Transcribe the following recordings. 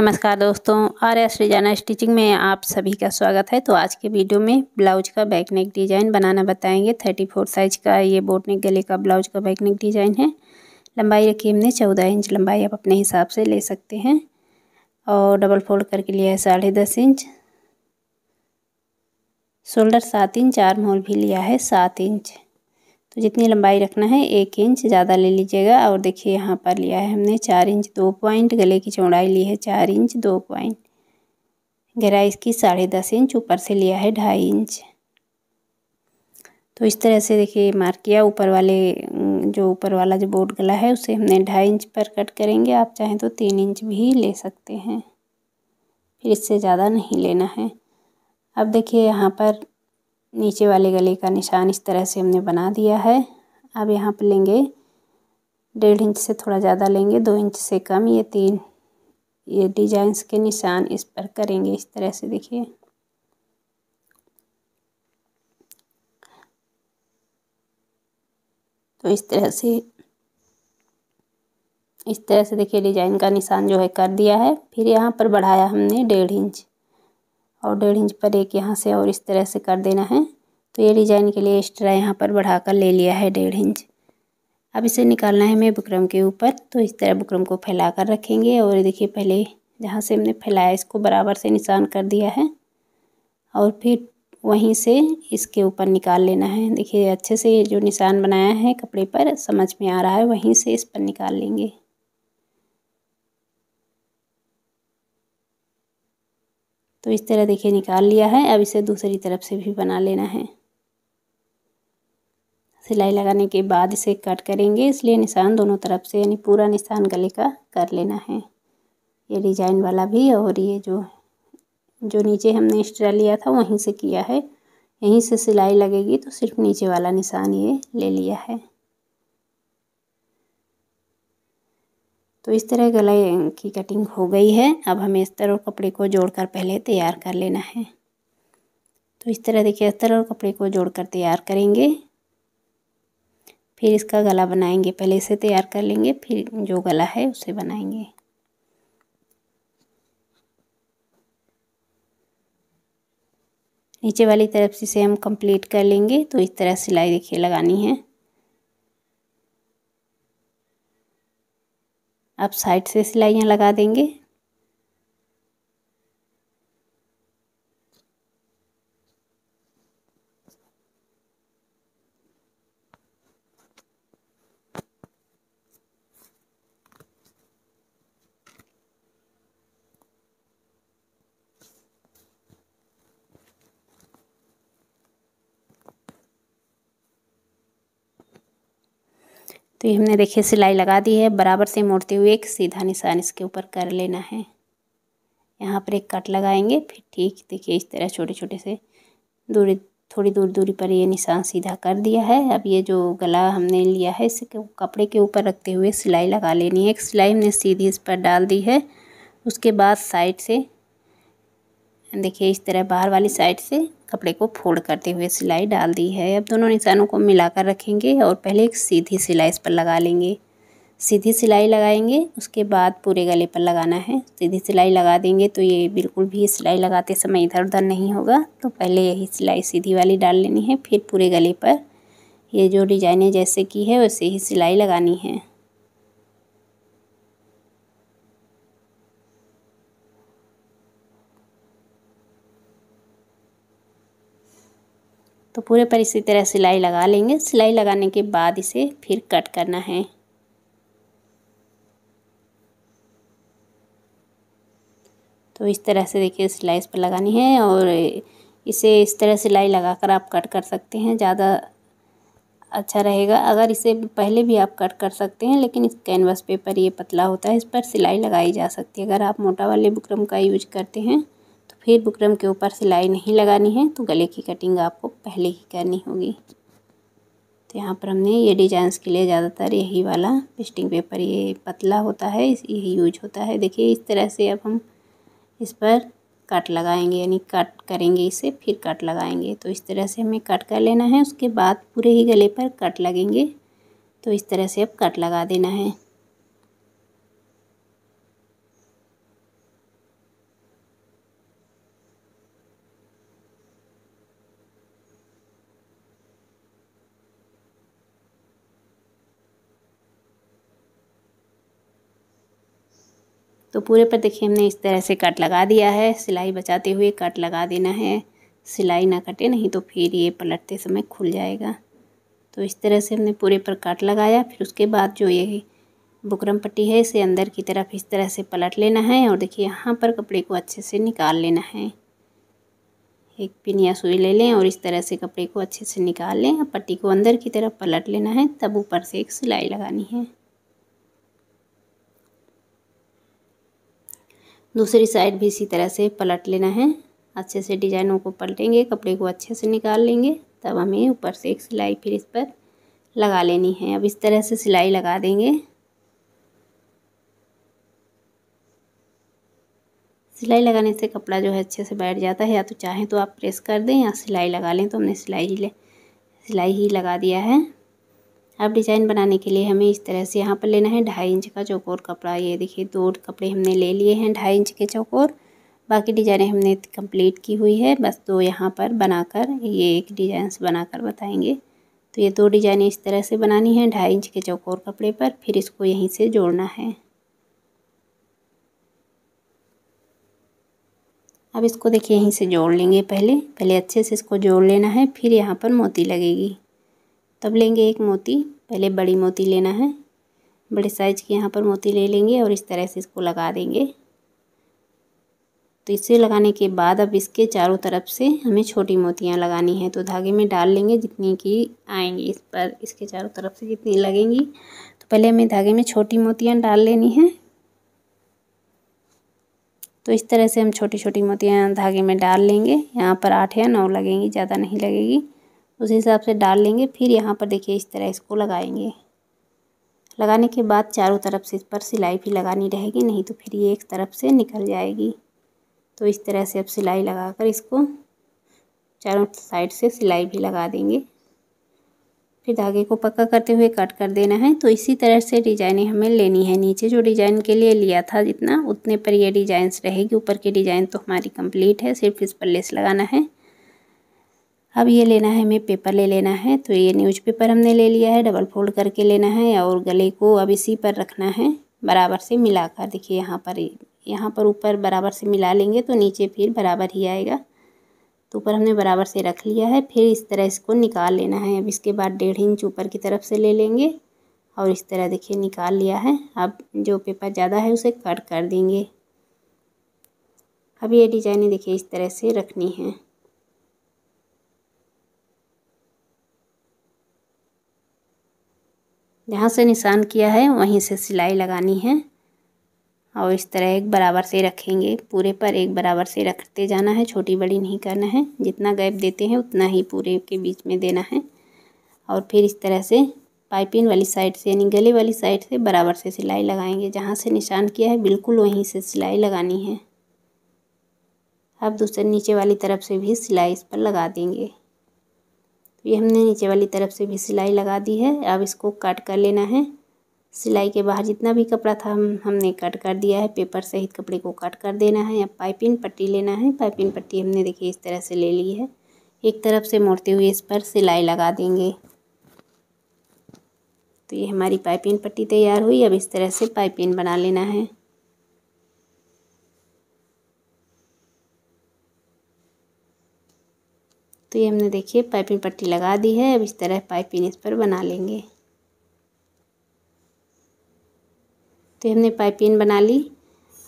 नमस्कार दोस्तों R S designer stitching में आप सभी का स्वागत है तो आज के वीडियो में ब्लाउज का बैक नेक डिज़ाइन बनाना बताएंगे थर्टी फोर साइज का ये बोट नेक गले का ब्लाउज का बैक नेक डिज़ाइन है लंबाई रखी हमने चौदह इंच लंबाई आप अपने हिसाब से ले सकते हैं और डबल फोल्ड करके लिया है साढ़े दस इंच शोल्डर सात इंच आर्म होल भी लिया है सात इंच तो जितनी लंबाई रखना है एक इंच ज़्यादा ले लीजिएगा और देखिए यहाँ पर लिया है हमने चार इंच दो पॉइंट गले की चौड़ाई ली है चार इंच दो पॉइंट गहराई इसकी साढ़े दस इंच ऊपर से लिया है ढाई इंच तो इस तरह से देखिए मार्क किया ऊपर वाले जो ऊपर वाला जो बोर्ड गला है उसे हमने ढाई इंच पर कट करेंगे आप चाहें तो तीन इंच भी ले सकते हैं फिर इससे ज़्यादा नहीं लेना है अब देखिए यहाँ पर नीचे वाले गले का निशान इस तरह से हमने बना दिया है अब यहाँ पर लेंगे डेढ़ इंच से थोड़ा ज़्यादा लेंगे दो इंच से कम ये तीन ये डिजाइंस के निशान इस पर करेंगे इस तरह से देखिए तो इस तरह से इस तरह से देखिए डिजाइन का निशान जो है कर दिया है फिर यहाँ पर बढ़ाया हमने डेढ़ इंच और डेढ़ इंच पर एक यहाँ से और इस तरह से कर देना है तो ये डिजाइन के लिए एक्स्ट्रा यहाँ पर बढ़ाकर ले लिया है डेढ़ इंच अब इसे निकालना है हमें बुकरम के ऊपर तो इस तरह बुकरम को फैला कर रखेंगे और देखिए पहले जहाँ से हमने फैलाया इसको बराबर से निशान कर दिया है और फिर वहीं से इसके ऊपर निकाल लेना है देखिए अच्छे से ये जो निशान बनाया है कपड़े पर समझ में आ रहा है वहीं से इस पर निकाल लेंगे तो इस तरह देखिए निकाल लिया है अब इसे दूसरी तरफ से भी बना लेना है सिलाई लगाने के बाद इसे कट करेंगे इसलिए निशान दोनों तरफ से यानी पूरा निशान गले का कर लेना है ये डिजाइन वाला भी और ये जो जो नीचे हमने एक्स्ट्रा लिया था वहीं से किया है यहीं से सिलाई लगेगी तो सिर्फ नीचे वाला निशान ये ले लिया है तो इस तरह गले की कटिंग हो गई है अब हमें इस और कपड़े को जोड़कर पहले तैयार कर लेना है तो इस तरह देखिए अस्तर और कपड़े को जोड़कर तैयार करेंगे फिर इसका गला बनाएंगे पहले इसे तैयार कर लेंगे फिर जो गला है उसे बनाएंगे नीचे वाली तरफ से इसे हम कंप्लीट कर लेंगे तो इस तरह सिलाई देखिए लगानी है आप साइड से सिलाइयाँ लगा देंगे तो ये हमने देखिए सिलाई लगा दी है बराबर से मोड़ते हुए एक सीधा निशान इसके ऊपर कर लेना है यहाँ पर एक कट लगाएंगे फिर ठीक देखिए इस तरह छोटे छोटे से दूरी थोड़ी दूर दूरी पर ये निशान सीधा कर दिया है अब ये जो गला हमने लिया है इसके कपड़े के ऊपर रखते हुए सिलाई लगा लेनी है एक सिलाई हमने सीधी इस पर डाल दी है उसके बाद साइड से देखिए इस तरह बाहर वाली साइड से कपड़े को फोल्ड करते हुए सिलाई डाल दी है अब दोनों निशानों को मिलाकर रखेंगे और पहले एक सीधी सिलाई इस पर लगा लेंगे सीधी सिलाई लगाएंगे उसके बाद पूरे गले पर लगाना है सीधी सिलाई लगा देंगे तो ये बिल्कुल भी सिलाई लगाते समय इधर उधर नहीं होगा तो पहले यही सिलाई सीधी वाली डाल लेनी है फिर पूरे गले पर ये जो डिजाइने जैसे की है वैसे ही सिलाई लगानी है तो पूरे पर इसी तरह सिलाई लगा लेंगे सिलाई लगाने के बाद इसे फिर कट करना है तो इस तरह से देखिए सिलाई इस पर लगानी है और इसे इस तरह सिलाई लगाकर आप कट कर सकते हैं ज़्यादा अच्छा रहेगा अगर इसे पहले भी आप कट कर सकते हैं लेकिन इस कैनवास पेपर ये पतला होता है इस पर सिलाई लगाई जा सकती है अगर आप मोटा वाले बुकरम का यूज करते हैं फिर बुकरम के ऊपर सिलाई नहीं लगानी है तो गले की कटिंग आपको पहले ही करनी होगी तो यहाँ पर हमने ये डिजाइंस के लिए ज़्यादातर यही वाला पेस्टिंग पेपर ये पतला होता है यही यूज होता है देखिए इस तरह से अब हम इस पर कट लगाएंगे यानी कट करेंगे इसे फिर कट लगाएंगे तो इस तरह से हमें कट कर लेना है उसके बाद पूरे ही गले पर कट लगेंगे तो इस तरह से अब कट लगा देना है तो पूरे पर देखिए हमने इस तरह से कट लगा दिया है सिलाई बचाते हुए कट लगा देना है सिलाई ना कटे नहीं तो फिर ये पलटते समय खुल जाएगा तो इस तरह से हमने पूरे पर कट लगाया फिर उसके बाद जो ये बुकरम पट्टी है इसे अंदर की तरफ इस तरह से पलट लेना है और देखिए यहाँ पर कपड़े को अच्छे से निकाल लेना है एक पिन या सुई ले लें और इस तरह से कपड़े को अच्छे से निकाल लें पट्टी को अंदर की तरफ पलट लेना है तब ऊपर से एक सिलाई लगानी है दूसरी साइड भी इसी तरह से पलट लेना है अच्छे से डिजाइनों को पलटेंगे कपड़े को अच्छे से निकाल लेंगे तब हमें ऊपर से एक सिलाई फिर इस पर लगा लेनी है अब इस तरह से सिलाई लगा देंगे सिलाई लगाने से कपड़ा जो है अच्छे से बैठ जाता है या तो चाहें तो आप प्रेस कर दें या सिलाई लगा लें तो हमने सिलाई ही ले सिलाई ही लगा दिया है अब डिज़ाइन बनाने के लिए हमें इस तरह से यहाँ पर लेना है ढाई इंच का चौकोर कपड़ा ये देखिए दो कपड़े हमने ले लिए हैं ढाई इंच के चौकोर बाकी डिजाइनें हमने कंप्लीट की हुई है बस दो यहाँ पर बनाकर ये एक डिजाइन बनाकर बताएंगे तो ये दो डिजाइनें इस तरह से बनानी है ढाई इंच के चौकोर कपड़े पर फिर इसको यहीं से जोड़ना है अब इसको देखिए यहीं से जोड़ लेंगे पहले पहले अच्छे से इसको जोड़ लेना है फिर यहाँ पर मोती लगेगी तब लेंगे एक मोती पहले बड़ी मोती लेना है बड़े साइज के यहाँ पर मोती ले लेंगे और इस तरह से इसको लगा देंगे तो इसे लगाने के बाद अब इसके चारों तरफ से हमें छोटी मोतियाँ लगानी हैं तो धागे में डाल लेंगे जितनी की आएंगी इस पर इसके चारों तरफ से जितनी लगेंगी तो पहले हमें धागे में छोटी मोतियाँ डाल लेनी हैं तो इस तरह से हम छोटी छोटी मोतियाँ धागे में डाल लेंगे यहाँ पर आठ या नौ लगेंगी ज़्यादा नहीं लगेगी उस हिसाब से डाल लेंगे फिर यहाँ पर देखिए इस तरह इसको लगाएंगे लगाने के बाद चारों तरफ से इस पर सिलाई भी लगानी रहेगी नहीं तो फिर ये एक तरफ से निकल जाएगी तो इस तरह से अब सिलाई लगाकर इसको चारों साइड से सिलाई भी लगा देंगे फिर धागे को पक्का करते हुए कट कर देना है तो इसी तरह से डिजाइनें हमें लेनी है नीचे जो डिज़ाइन के लिए लिया था जितना उतने पर ये डिज़ाइंस रहेगी ऊपर की डिज़ाइन तो हमारी कंप्लीट है सिर्फ इस पर लेस लगाना है अब ये लेना है हमें पेपर ले लेना है तो ये न्यूज़पेपर हमने ले लिया है डबल फोल्ड करके लेना है और गले को अब इसी पर रखना है बराबर से मिलाकर देखिए यहाँ पर यहाँ पर ऊपर बराबर से मिला लेंगे तो नीचे फिर बराबर ही आएगा तो ऊपर हमने बराबर से रख लिया है फिर इस तरह इसको निकाल लेना है अब इसके बाद डेढ़ इंच ऊपर की तरफ से ले लेंगे और इस तरह देखिए निकाल लिया है अब जो पेपर ज़्यादा है उसे कट कर देंगे अब ये डिजाइन देखिए इस तरह से रखनी है जहाँ से निशान किया है वहीं से सिलाई लगानी है और इस तरह एक बराबर से रखेंगे पूरे पर एक बराबर से रखते जाना है छोटी बड़ी नहीं करना है जितना गैप देते हैं उतना ही पूरे के बीच में देना है और फिर इस तरह से पाइपिंग वाली साइड से यानी गले वाली साइड से बराबर से सिलाई लगाएंगे जहाँ से निशान किया है बिल्कुल वहीं से सिलाई लगानी है अब दूसरे नीचे वाली तरफ से भी सिलाई इस पर लगा देंगे तो ये हमने नीचे वाली तरफ से भी सिलाई लगा दी है अब इसको कट कर लेना है सिलाई के बाहर जितना भी कपड़ा था हम हमने कट कर दिया है पेपर सहित कपड़े को कट कर देना है या पाइपिंग पट्टी लेना है पाइपिंग पट्टी हमने देखिए इस तरह से ले ली है एक तरफ से मोड़ते हुए इस पर सिलाई लगा देंगे तो ये हमारी पाइपिंग पट्टी तैयार हुई अब इस तरह से पाइपिंग बना लेना है तो ये हमने देखिए पाइपिंग पट्टी लगा दी है अब इस तरह पाइपिंग इस पर बना लेंगे तो हमने पाइपिंग बना ली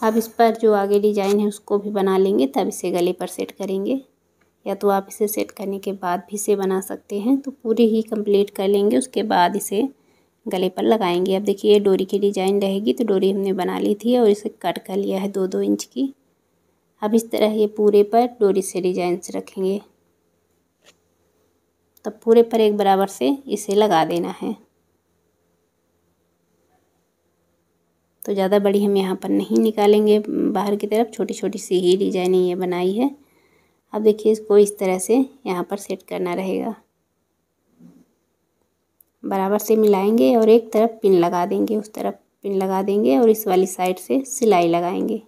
अब इस पर जो आगे डिजाइन है उसको भी बना लेंगे तब इसे गले पर सेट करेंगे या तो आप इसे सेट करने के बाद भी इसे बना सकते हैं तो पूरी ही कंप्लीट कर लेंगे उसके बाद इसे गले पर लगाएंगे अब देखिए ये डोरी की डिज़ाइन रहेगी तो डोरी हमने बना ली थी और इसे कट कर लिया है दो दो इंच की अब इस तरह ये पूरे पर डोरी से डिजाइन से रखेंगे तब पूरे पर एक बराबर से इसे लगा देना है तो ज़्यादा बड़ी हम यहाँ पर नहीं निकालेंगे बाहर की तरफ छोटी छोटी सी ही डिजाइनिंग ये बनाई है अब देखिए इसको इस तरह से यहाँ पर सेट करना रहेगा बराबर से मिलाएंगे और एक तरफ पिन लगा देंगे उस तरफ पिन लगा देंगे और इस वाली साइड से सिलाई लगाएंगे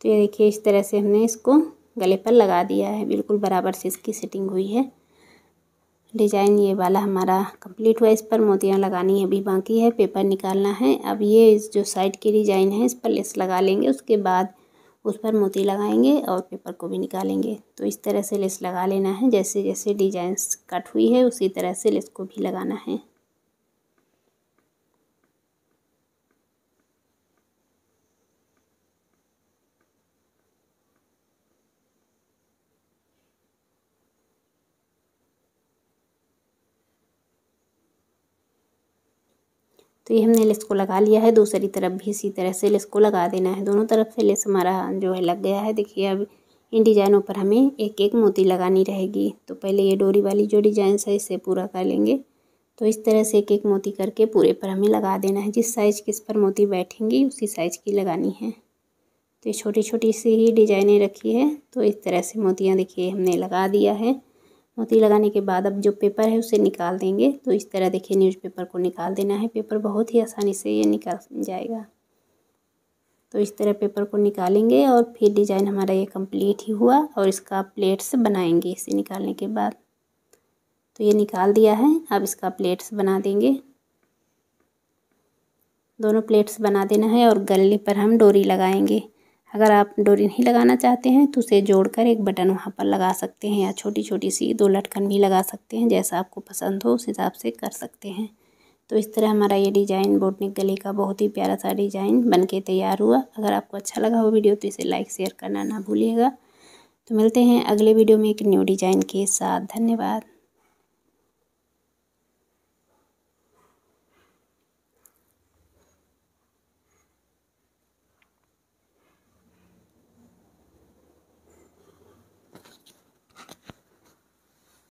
तो ये देखिए इस तरह से हमने इसको गले पर लगा दिया है बिल्कुल बराबर से इसकी सेटिंग हुई है डिजाइन ये वाला हमारा कंप्लीट हुआ इस पर मोतियाँ लगानी अभी बाकी है पेपर निकालना है अब ये जो साइड की डिजाइन है इस पर लेस लगा लेंगे उसके बाद उस पर मोती लगाएंगे और पेपर को भी निकालेंगे तो इस तरह से लेस लगा लेना है जैसे जैसे डिजाइन कट हुई है उसी तरह से लेस को भी लगाना है तो ये हमने लेस को लगा लिया है दूसरी तरफ भी इसी तरह से लेस को लगा देना है दोनों तरफ से लेस हमारा जो है लग गया है देखिए अब इन डिज़ाइनों पर हमें एक एक मोती लगानी रहेगी तो पहले ये डोरी वाली जो डिज़ाइन है इसे पूरा कर लेंगे तो इस तरह से एक एक मोती करके पूरे पर हमें लगा देना है जिस साइज़ की इस पर मोती बैठेंगी उसी साइज़ की लगानी है तो ये छोटी छोटी सी ही डिजाइनें रखी है तो इस तरह से मोतियाँ देखिए हमने लगा दिया है मोती लगाने के बाद अब जो पेपर है उसे निकाल देंगे तो इस तरह देखिए न्यूज़पेपर को निकाल देना है पेपर बहुत ही आसानी से ये निकाल जाएगा तो इस तरह पेपर को निकालेंगे और फिर डिज़ाइन हमारा ये कंप्लीट ही हुआ और इसका प्लेट्स बनाएंगे इसे निकालने के बाद तो ये निकाल दिया है अब इसका प्लेट्स बना देंगे दोनों प्लेट्स बना देना है और गले पर हम डोरी लगाएंगे अगर आप डोरी नहीं लगाना चाहते हैं तो उसे जोड़कर एक बटन वहाँ पर लगा सकते हैं या छोटी छोटी सी दो लटकन भी लगा सकते हैं जैसा आपको पसंद हो उस हिसाब से कर सकते हैं तो इस तरह हमारा ये डिज़ाइन बोटनिक गले का बहुत ही प्यारा सा डिज़ाइन बनके तैयार हुआ अगर आपको अच्छा लगा हो वीडियो तो इसे लाइक शेयर करना ना भूलिएगा तो मिलते हैं अगले वीडियो में एक न्यू डिज़ाइन के साथ धन्यवाद